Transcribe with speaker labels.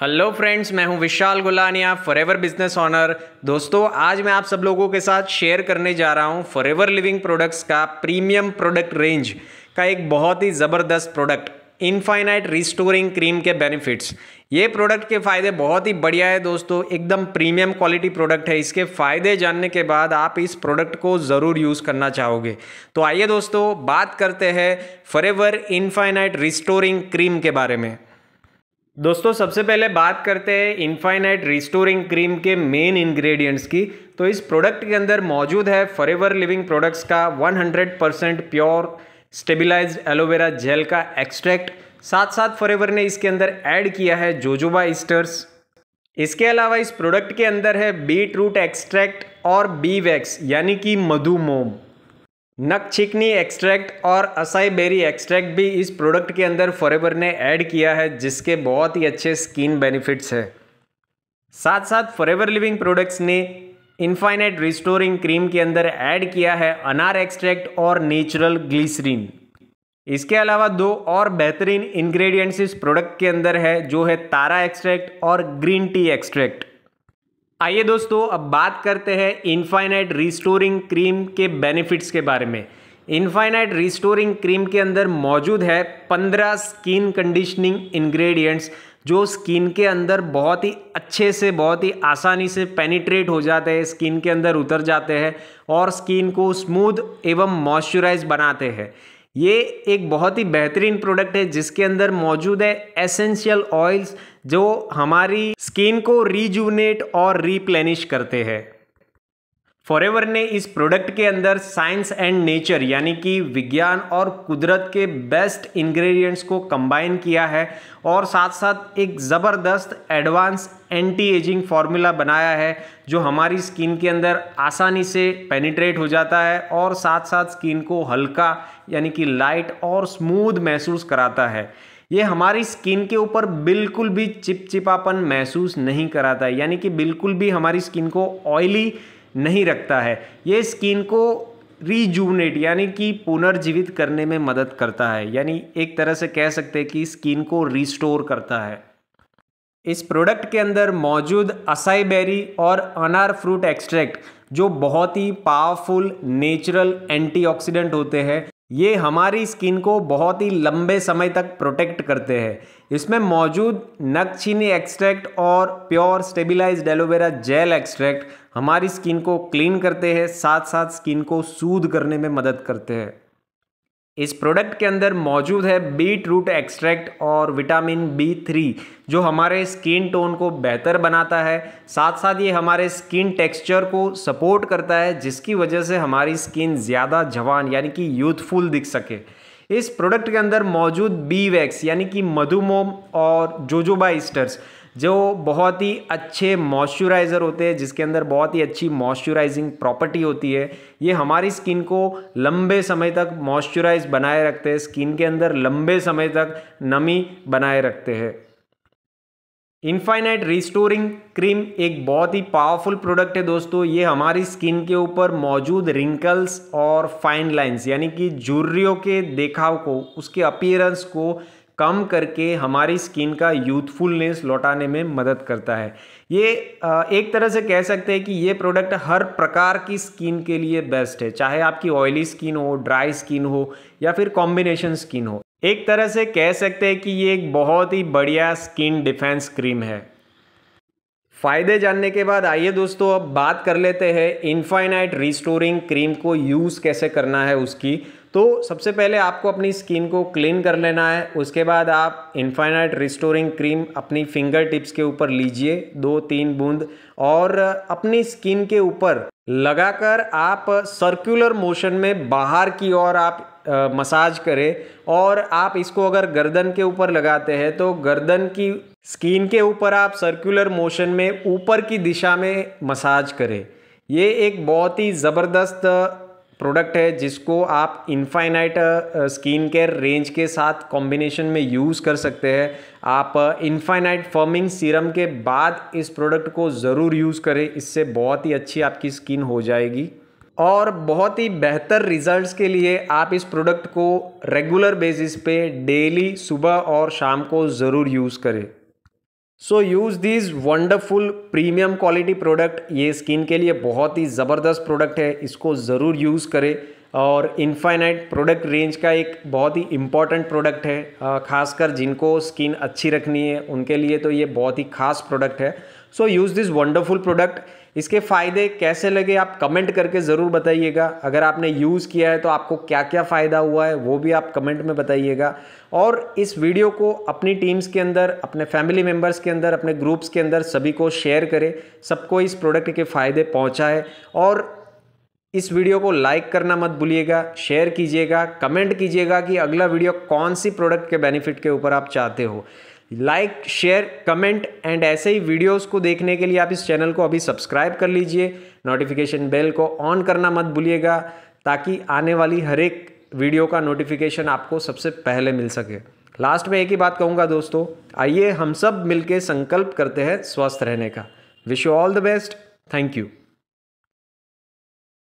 Speaker 1: hello friends मैं हूं Vishal Gulania for business owner दोस्तों आज मैं आप सब लोगों के साथ शेयर करने जा रहा हूं फॉर लिविंग प्रोडक्ट्स का प्रीमियम प्रोडक्ट रेंज का एक बहुत ही ज़बरदस्त प्रोडक्ट इनफाइनाइट रिस्टोरिंग क्रीम के बेनिफिट्स ये प्रोडक्ट के फ़ायदे बहुत ही बढ़िया है दोस्तों एकदम प्रीमियम क्वालिटी प्रोडक्ट है इसके फ़ायदे जानने के बाद आप इस प्रोडक्ट को ज़रूर यूज़ करना चाहोगे तो आइए दोस्तों बात करते हैं फॉरेवर इनफाइनाइट रिस्टोरिंग क्रीम के बारे में दोस्तों सबसे पहले बात करते हैं इनफाइनाइट रिस्टोरिंग क्रीम के मेन इंग्रेडिएंट्स की तो इस प्रोडक्ट के अंदर मौजूद है फॉरेवर लिविंग प्रोडक्ट्स का 100% प्योर स्टेबिलाइज्ड एलोवेरा जेल का एक्सट्रैक्ट साथ साथ फॉरेवर ने इसके अंदर ऐड किया है जोजोबा इस्टर्स इसके अलावा इस प्रोडक्ट के अंदर है बीट रूट एक्सट्रैक्ट और बी वैक्स यानी कि मधु मोम नक छिकनी एक्सट्रैक्ट और असाई बेरी एक्सट्रैक्ट भी इस प्रोडक्ट के अंदर फॉरेवर ने ऐड किया है जिसके बहुत ही अच्छे स्किन बेनिफिट्स है साथ साथ फॉरेवर लिविंग प्रोडक्ट्स ने इन्फाइनाइट रिस्टोरिंग क्रीम के अंदर ऐड किया है अनार एक्सट्रैक्ट और नेचुरल ग्लिसरीन इसके अलावा दो और बेहतरीन इंग्रेडिएंट्स इस प्रोडक्ट के अंदर है जो है तारा एक्सट्रैक्ट और ग्रीन टी एक्सट्रैक्ट आइए दोस्तों अब बात करते हैं इन्फाइनाइट रिस्टोरिंग क्रीम के बेनिफिट्स के बारे में इन्फाइनाइट रिस्टोरिंग क्रीम के अंदर मौजूद है पंद्रह स्किन कंडीशनिंग इंग्रेडिएंट्स जो स्किन के अंदर बहुत ही अच्छे से बहुत ही आसानी से पेनिट्रेट हो जाते हैं स्किन के अंदर उतर जाते हैं और स्किन को स्मूद एवं मॉइस्चराइज बनाते हैं ये एक बहुत ही बेहतरीन प्रोडक्ट है जिसके अंदर मौजूद है एसेंशियल ऑयल्स जो हमारी स्किन को रिजूनेट और रिप्लेनिश करते हैं फॉरेवर ने इस प्रोडक्ट के अंदर साइंस एंड नेचर यानी कि विज्ञान और कुदरत के बेस्ट इंग्रेडिएंट्स को कंबाइन किया है और साथ साथ एक ज़बरदस्त एडवांस एंटी एजिंग फार्मूला बनाया है जो हमारी स्किन के अंदर आसानी से पेनिट्रेट हो जाता है और साथ साथ स्किन को हल्का यानी कि लाइट और स्मूद महसूस कराता है ये हमारी स्किन के ऊपर बिल्कुल भी चिपचिपापन महसूस नहीं कराता है यानी कि बिल्कुल भी हमारी स्किन को ऑयली नहीं रखता है ये स्किन को रीजूवनेट यानी कि पुनर्जीवित करने में मदद करता है यानी एक तरह से कह सकते हैं कि स्किन को रिस्टोर करता है इस प्रोडक्ट के अंदर मौजूद असाई बेरी और अनार फ्रूट एक्सट्रैक्ट जो बहुत ही पावरफुल नेचुरल एंटीऑक्सीडेंट होते हैं ये हमारी स्किन को बहुत ही लंबे समय तक प्रोटेक्ट करते हैं इसमें मौजूद नकचीनी एक्सट्रैक्ट और pure stabilise aloe vera gel extract हमारी स्किन को क्लीन करते हैं साथ साथ स्किन को सूद करने में मदद करते हैं इस प्रोडक्ट के अंदर मौजूद है बीट रूट एक्सट्रैक्ट और विटामिन बी थ्री जो हमारे स्किन टोन को बेहतर बनाता है साथ साथ ये हमारे स्किन टेक्सचर को सपोर्ट करता है जिसकी वजह से हमारी स्किन ज़्यादा जवान यानी कि यूथफुल दिख सके इस प्रोडक्ट के अंदर मौजूद बी वैक्स यानी कि मधुमोम और जोजोबा स्टर्स जो बहुत ही अच्छे मॉइस्चराइज़र होते हैं जिसके अंदर बहुत ही अच्छी मॉइस्चराइजिंग प्रॉपर्टी होती है ये हमारी स्किन को लंबे समय तक मॉइस्चराइज बनाए रखते हैं स्किन के अंदर लंबे समय तक नमी बनाए रखते हैं इन्फाइनाइट रिस्टोरिंग क्रीम एक बहुत ही पावरफुल प्रोडक्ट है दोस्तों ये हमारी स्किन के ऊपर मौजूद रिंकल्स और फाइन लाइंस यानी कि झुर्रियों के देखाव को उसके अपीयरेंस को कम करके हमारी स्किन का यूथफुलनेस लौटाने में मदद करता है ये एक तरह से कह सकते हैं कि ये प्रोडक्ट हर प्रकार की स्किन के लिए बेस्ट है चाहे आपकी ऑयली स्किन हो ड्राई स्किन हो या फिर कॉम्बिनेशन स्किन हो एक तरह से कह सकते हैं कि ये एक बहुत ही बढ़िया स्किन डिफेंस क्रीम है फ़ायदे जानने के बाद आइए दोस्तों अब बात कर लेते हैं इन्फाइनाइट रिस्टोरिंग क्रीम को यूज़ कैसे करना है उसकी तो सबसे पहले आपको अपनी स्किन को क्लीन कर लेना है उसके बाद आप इन्फाइनाइट रिस्टोरिंग क्रीम अपनी फिंगर टिप्स के ऊपर लीजिए दो तीन बूंद और अपनी स्किन के ऊपर लगाकर आप सर्कुलर मोशन में बाहर की ओर आप आ, मसाज करें और आप इसको अगर गर्दन के ऊपर लगाते हैं तो गर्दन की स्किन के ऊपर आप सर्कुलर मोशन में ऊपर की दिशा में मसाज करें ये एक बहुत ही ज़बरदस्त प्रोडक्ट है जिसको आप इनफाइनाइट स्किन केयर रेंज के साथ कॉम्बिनेशन में यूज़ कर सकते हैं आप इनफाइनाइट फर्मिंग सीरम के बाद इस प्रोडक्ट को ज़रूर यूज़ करें इससे बहुत ही अच्छी आपकी स्किन हो जाएगी और बहुत ही बेहतर रिजल्ट्स के लिए आप इस प्रोडक्ट को रेगुलर बेसिस पे डेली सुबह और शाम को ज़रूर यूज़ करें so use this wonderful premium quality product ये स्किन के लिए बहुत ही ज़बरदस्त प्रोडक्ट है इसको ज़रूर यूज़ करें और इनफाइनाइट प्रोडक्ट रेंज का एक बहुत ही इम्पॉर्टेंट प्रोडक्ट है खासकर जिनको स्किन अच्छी रखनी है उनके लिए तो ये बहुत ही खास प्रोडक्ट है so use this wonderful product इसके फ़ायदे कैसे लगे आप कमेंट करके ज़रूर बताइएगा अगर आपने यूज़ किया है तो आपको क्या क्या फ़ायदा हुआ है वो भी आप कमेंट में बताइएगा और इस वीडियो को अपनी टीम्स के अंदर अपने फैमिली मेम्बर्स के अंदर अपने ग्रुप्स के अंदर सभी को शेयर करें सबको इस प्रोडक्ट के फ़ायदे पहुँचाए और इस वीडियो को लाइक करना मत भूलिएगा शेयर कीजिएगा कमेंट कीजिएगा कि अगला वीडियो कौन सी प्रोडक्ट के बेनिफिट के ऊपर आप चाहते हो लाइक शेयर कमेंट एंड ऐसे ही वीडियोस को देखने के लिए आप इस चैनल को अभी सब्सक्राइब कर लीजिए नोटिफिकेशन बेल को ऑन करना मत भूलिएगा ताकि आने वाली हर एक वीडियो का नोटिफिकेशन आपको सबसे पहले मिल सके लास्ट में एक ही बात कहूँगा दोस्तों आइए हम सब मिलके संकल्प करते हैं स्वस्थ रहने का wish you all the best thank you